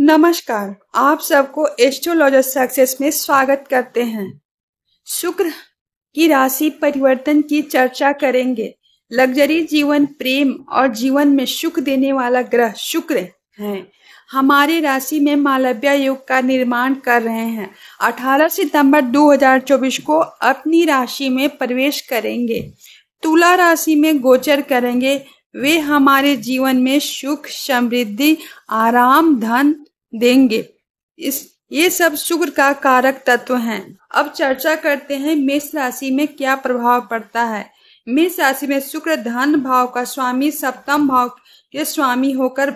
नमस्कार आप सबको एस्ट्रोलॉजर सक्सेस में स्वागत करते हैं शुक्र की राशि परिवर्तन की चर्चा करेंगे लग्जरी जीवन प्रेम और जीवन में सुख देने वाला ग्रह शुक्र है हमारे राशि में मालव्या युग का निर्माण कर रहे हैं 18 सितंबर 2024 को अपनी राशि में प्रवेश करेंगे तुला राशि में गोचर करेंगे वे हमारे जीवन में सुख समृद्धि आराम धन देंगे इस ये सब शुक्र का कारक तत्व हैं। अब चर्चा करते हैं मेष राशि में क्या प्रभाव पड़ता है मेष राशि में शुक्र धन भाव का स्वामी सप्तम भाव के स्वामी होकर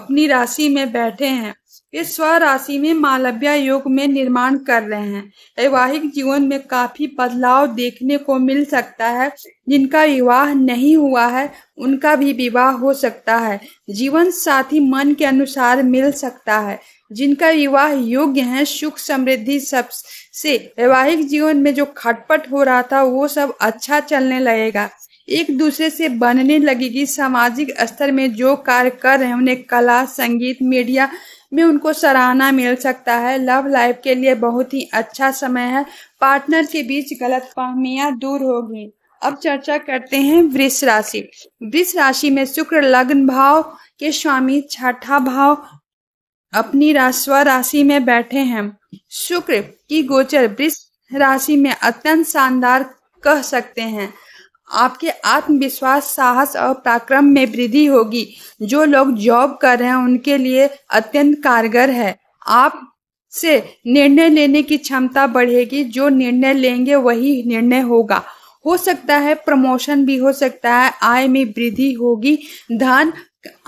अपनी राशि में बैठे हैं वे स्वराशि में मालव्या योग में निर्माण कर रहे हैं वैवाहिक जीवन में काफी बदलाव देखने को मिल सकता है जिनका विवाह नहीं हुआ है उनका भी विवाह हो सकता है जीवन साथी मन के अनुसार मिल सकता है जिनका विवाह योग्य है सुख समृद्धि सब से वैवाहिक जीवन में जो खटपट हो रहा था वो सब अच्छा चलने लगेगा एक दूसरे से बनने लगेगी सामाजिक स्तर में जो कार्य कर रहे हैं उन्हें कला संगीत मीडिया में उनको सराहना मिल सकता है लव लाइफ के लिए बहुत ही अच्छा समय है पार्टनर के बीच गलत फहमियाँ दूर होगी अब चर्चा करते हैं वृष राशि वृष राशि में शुक्र लग्न भाव के स्वामी छठा भाव अपनी स्व राशि में बैठे हैं शुक्र की गोचर वृष राशि में अत्यंत शानदार कह सकते हैं आपके आत्मविश्वास साहस और पराक्रम में वृद्धि होगी जो लोग जॉब कर रहे हैं उनके लिए अत्यंत कारगर है आप से निर्णय लेने की क्षमता बढ़ेगी जो निर्णय लेंगे वही निर्णय होगा हो सकता है प्रमोशन भी हो सकता है आय में वृद्धि होगी धन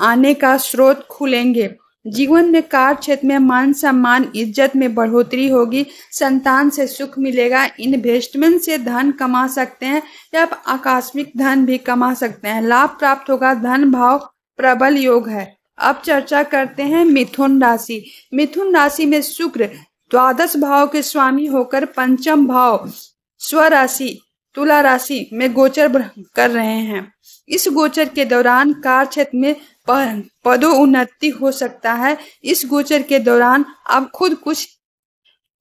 आने का स्रोत खुलेंगे जीवन में कार्य क्षेत्र में मान सम्मान इज्जत में बढ़ोतरी होगी संतान से सुख मिलेगा इन्वेस्टमेंट से धन कमा सकते हैं या आप आकस्मिक धन भी कमा सकते हैं लाभ प्राप्त होगा धन भाव प्रबल योग है अब चर्चा करते हैं मिथुन राशि मिथुन राशि में शुक्र द्वादश भाव के स्वामी होकर पंचम भाव स्वराशि तुला राशि में गोचर कर रहे हैं इस गोचर के दौरान कार्य क्षेत्र में पदोन्नति हो सकता है इस गोचर के दौरान आप खुद कुछ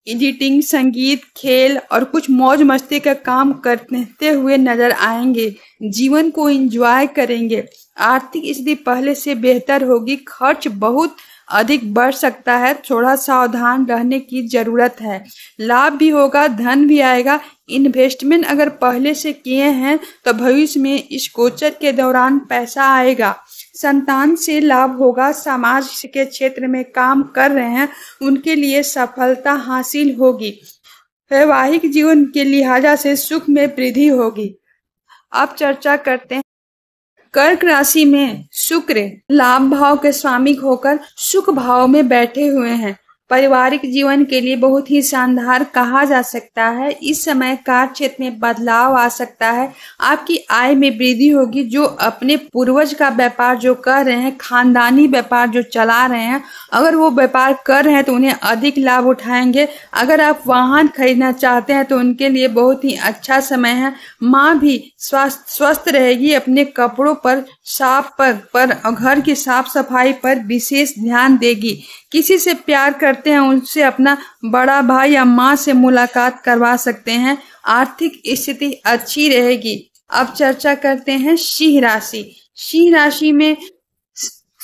एडिटिंग संगीत खेल और कुछ मौज मस्ती का काम करते हुए नजर आएंगे जीवन को एंजॉय करेंगे आर्थिक स्थिति पहले से बेहतर होगी खर्च बहुत अधिक बढ़ सकता है थोड़ा सावधान रहने की ज़रूरत है लाभ भी होगा धन भी आएगा इन्वेस्टमेंट अगर पहले से किए हैं तो भविष्य में इस गोचर के दौरान पैसा आएगा संतान से लाभ होगा समाज के क्षेत्र में काम कर रहे हैं उनके लिए सफलता हासिल होगी वैवाहिक जीवन के लिहाजा से सुख में वृद्धि होगी अब चर्चा करते हैं कर्क राशि में शुक्र लाभ भाव के स्वामी होकर सुख भाव में बैठे हुए हैं पारिवारिक जीवन के लिए बहुत ही शानदार कहा जा सकता है इस समय कार्य क्षेत्र में बदलाव आ सकता है आपकी आय में वृद्धि होगी जो अपने पूर्वज का व्यापार जो कर रहे हैं खानदानी व्यापार जो चला रहे हैं अगर वो व्यापार कर रहे हैं तो उन्हें अधिक लाभ उठाएंगे अगर आप वाहन खरीदना चाहते हैं तो उनके लिए बहुत ही अच्छा समय है माँ भी स्वस्थ स्वस्थ रहेगी अपने कपड़ों पर साफ पर, पर घर की साफ सफाई पर विशेष ध्यान देगी किसी से प्यार कर करते हैं उनसे अपना बड़ा भाई या माँ से मुलाकात करवा सकते हैं आर्थिक स्थिति अच्छी रहेगी अब चर्चा करते हैं सिंह राशि सिंह राशि में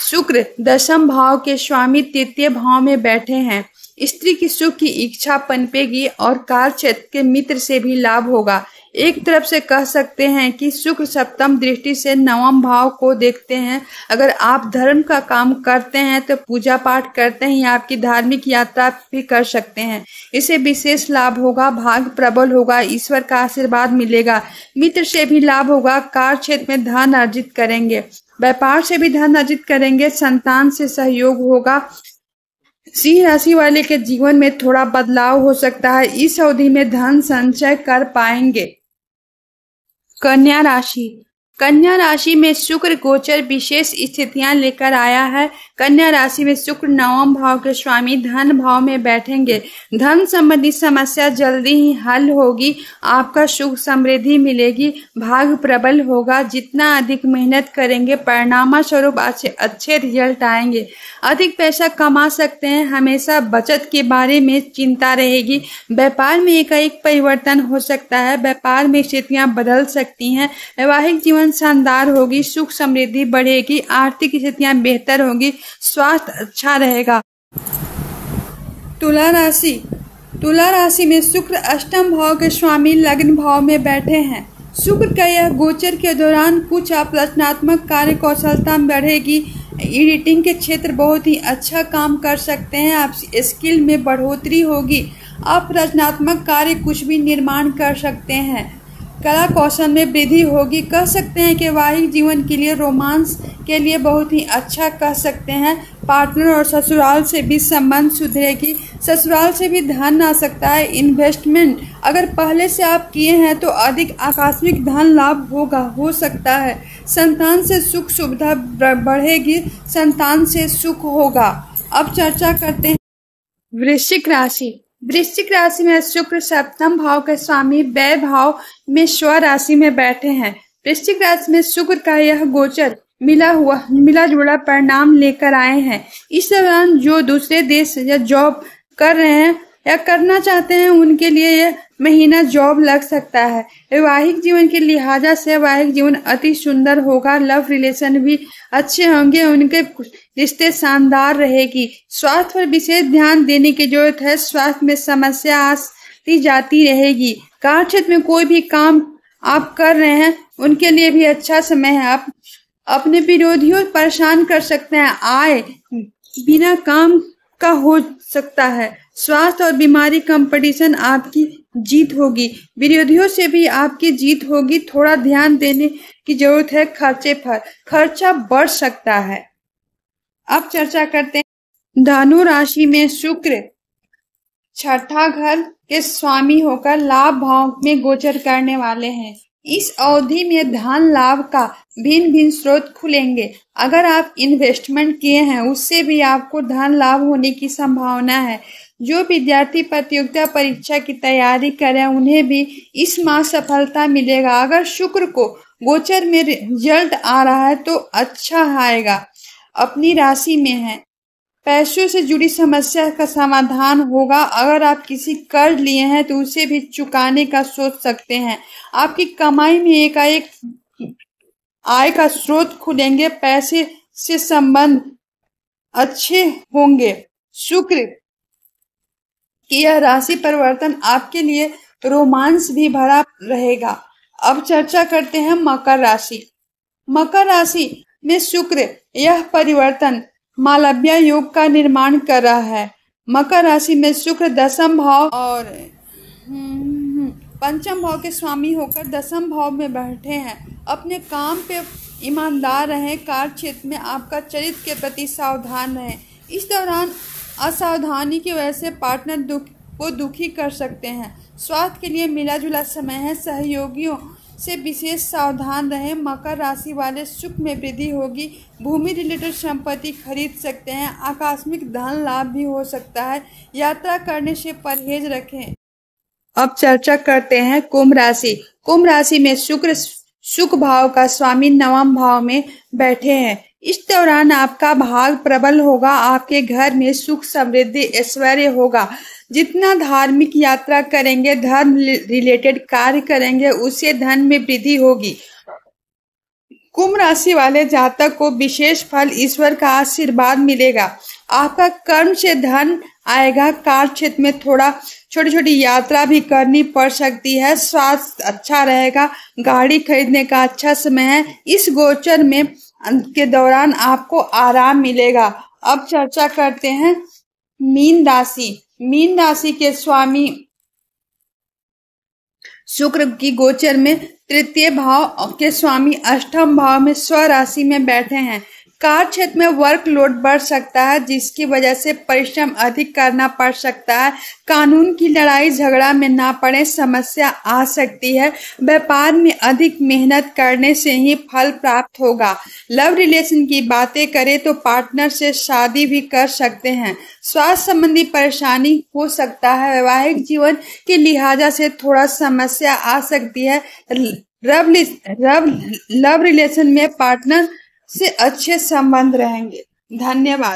शुक्र दशम भाव के स्वामी तृतीय भाव में बैठे हैं स्त्री की सुख की इच्छा पनपेगी और कार्य क्षेत्र के मित्र से भी लाभ होगा एक तरफ से कह सकते हैं कि शुक्र सप्तम दृष्टि से नवम भाव को देखते हैं अगर आप धर्म का काम करते हैं तो पूजा पाठ करते हैं या आपकी धार्मिक यात्रा भी कर सकते हैं इसे विशेष लाभ होगा भाग प्रबल होगा ईश्वर का आशीर्वाद मिलेगा मित्र से भी लाभ होगा कार्य क्षेत्र में धन अर्जित करेंगे व्यापार से भी धन अर्जित करेंगे संतान से सहयोग होगा सिंह राशि वाले के जीवन में थोड़ा बदलाव हो सकता है इस अवधि में धन संचय कर पाएंगे कन्या राशि कन्या राशि में शुक्र गोचर विशेष स्थितियां लेकर आया है कन्या राशि में शुक्र नवम भाव के स्वामी धन भाव में बैठेंगे धन संबंधी समस्या जल्दी ही हल होगी आपका सुख समृद्धि मिलेगी भाग प्रबल होगा जितना अधिक मेहनत करेंगे परिणामा स्वरूप अच्छे अच्छे रिजल्ट आएंगे अधिक पैसा कमा सकते हैं हमेशा बचत के बारे में चिंता रहेगी व्यापार में एकाएक परिवर्तन हो सकता है व्यापार में स्थितियाँ बदल सकती हैं वैवाहिक जीवन जीवन शानदार होगी सुख समृद्धि बढ़ेगी आर्थिक स्थितियाँ बेहतर होगी स्वास्थ्य अच्छा रहेगा तुला राशि तुला राशि में शुक्र अष्टम भाव के स्वामी लग्न भाव में बैठे हैं शुक्र का यह गोचर के दौरान कुछ आप रचनात्मक कार्य कौशलता बढ़ेगी एडिटिंग के क्षेत्र बहुत ही अच्छा काम कर सकते हैं आप स्किल में बढ़ोतरी होगी आप रचनात्मक कार्य कुछ भी निर्माण कर सकते हैं कला कौशल में वृद्धि होगी कह सकते हैं कि वाहिक जीवन के लिए रोमांस के लिए बहुत ही अच्छा कह सकते हैं पार्टनर और ससुराल से भी संबंध सुधरेगी ससुराल से भी धन आ सकता है इन्वेस्टमेंट अगर पहले से आप किए हैं तो अधिक आकस्मिक धन लाभ होगा हो सकता है संतान से सुख सुविधा बढ़ेगी संतान से सुख होगा अब चर्चा करते हैं वृश्चिक राशि वृश्चिक राशि में शुक्र सप्तम भाव के स्वामी व्यय भाव में स्व राशि में बैठे हैं वृश्चिक राशि में शुक्र का यह गोचर मिला हुआ मिला जुड़ा परिणाम लेकर आए हैं इस दौरान जो दूसरे देश या जॉब कर रहे हैं या करना चाहते हैं उनके लिए यह महीना जॉब लग सकता है वैवाहिक जीवन के लिहाजा से वैवाहिक जीवन अति सुंदर होगा लव रिलेशन भी अच्छे होंगे उनके रिश्ते शानदार रहेगी स्वास्थ्य पर विशेष ध्यान देने की जरूरत है स्वास्थ्य में समस्या आती जाती रहेगी कार्य क्षेत्र में कोई भी काम आप कर रहे हैं उनके लिए भी अच्छा समय है आप अपने विरोधियों परेशान कर सकते हैं आय बिना काम का हो सकता है स्वास्थ्य और बीमारी कंपटीशन आपकी जीत होगी विरोधियों से भी आपकी जीत होगी थोड़ा ध्यान देने की जरूरत है खर्चे पर खर्चा बढ़ सकता है अब चर्चा करते हैं धनु राशि में शुक्र छठा घर के स्वामी होकर लाभ भाव में गोचर करने वाले हैं इस अवधि में धन लाभ का भिन्न भिन्न स्रोत खुलेंगे अगर आप इन्वेस्टमेंट किए हैं उससे भी आपको धन लाभ होने की संभावना है जो विद्यार्थी प्रतियोगिता परीक्षा की तैयारी करें उन्हें भी इस माह सफलता मिलेगा अगर शुक्र को गोचर में रिजल्ट आ रहा है तो अच्छा आएगा अपनी राशि में है पैसों से जुड़ी समस्या का समाधान होगा अगर आप किसी कर्ज लिए हैं तो उसे भी चुकाने का सोच सकते हैं आपकी कमाई में एकाएक आय का स्रोत खुलेंगे पैसे से संबंध अच्छे होंगे शुक्र कि यह राशि परिवर्तन आपके लिए रोमांस भी भरा रहेगा अब चर्चा करते हैं मकर राशि मकर राशि में शुक्र यह परिवर्तन मालव्य योग का निर्माण कर रहा है मकर राशि में शुक्र दशम भाव और हम्म, पंचम भाव के स्वामी होकर दसम भाव में बैठे हैं अपने काम पे ईमानदार रहें कार्य क्षेत्र में आपका चरित्र के प्रति सावधान रहें इस दौरान असावधानी की वजह से पार्टनर दुख को दुखी कर सकते हैं स्वास्थ्य के लिए मिला जुला समय है सहयोगियों से विशेष सावधान रहें मकर राशि वाले सुख में वृद्धि होगी भूमि रिलेटेड संपत्ति खरीद सकते हैं आकस्मिक धन लाभ भी हो सकता है यात्रा करने से परहेज रखें अब चर्चा करते हैं कुंभ राशि कुंभ राशि में शुक्र सुख भाव का स्वामी नवम भाव में बैठे हैं इस दौरान आपका भाग प्रबल होगा आपके घर में सुख समृद्धि ऐश्वर्य होगा जितना धार्मिक यात्रा करेंगे धर्म रिलेटेड कार्य करेंगे उसे धन में वृद्धि होगी कुंभ राशि वाले जातक को विशेष फल ईश्वर का आशीर्वाद मिलेगा आपका कर्म से धन आएगा कार्य क्षेत्र में थोड़ा छोटी छोटी यात्रा भी करनी पड़ सकती है स्वास्थ्य अच्छा रहेगा गाड़ी खरीदने का अच्छा समय है इस गोचर में के दौरान आपको आराम मिलेगा अब चर्चा करते हैं मीन राशि मीन राशि के स्वामी शुक्र की गोचर में तृतीय भाव के स्वामी अष्टम भाव में स्वराशि में बैठे हैं कार्य क्षेत्र में वर्कलोड बढ़ सकता है जिसकी वजह से परिश्रम अधिक करना पड़ सकता है कानून की लड़ाई झगड़ा में ना पड़े समस्या आ सकती है व्यापार में अधिक मेहनत करने से ही फल प्राप्त होगा लव रिलेशन की बातें करें तो पार्टनर से शादी भी कर सकते हैं स्वास्थ्य संबंधी परेशानी हो सकता है वैवाहिक जीवन के लिहाजा से थोड़ा समस्या आ सकती है रव लव रिलेशन में पार्टनर से अच्छे संबंध रहेंगे धन्यवाद